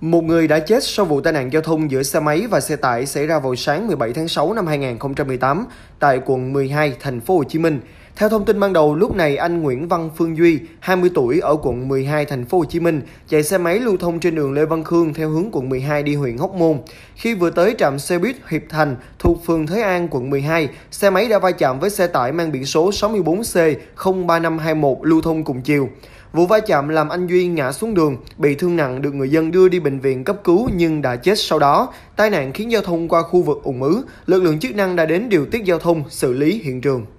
Một người đã chết sau vụ tai nạn giao thông giữa xe máy và xe tải xảy ra vào sáng 17 tháng 6 năm 2018 tại quận 12, thành phố Hồ Chí Minh. Theo thông tin ban đầu, lúc này anh Nguyễn Văn Phương Duy, 20 tuổi ở quận 12 thành phố Hồ Chí Minh, chạy xe máy lưu thông trên đường Lê Văn Khương theo hướng quận 12 đi huyện Hóc Môn. Khi vừa tới trạm xe buýt Hiệp Thành thuộc phường Thới An, quận 12, xe máy đã va chạm với xe tải mang biển số 64C03521 lưu thông cùng chiều. Vụ va chạm làm anh Duy ngã xuống đường, bị thương nặng được người dân đưa đi bệnh viện cấp cứu nhưng đã chết sau đó. Tai nạn khiến giao thông qua khu vực ủng ứ, lực lượng chức năng đã đến điều tiết giao thông, xử lý hiện trường.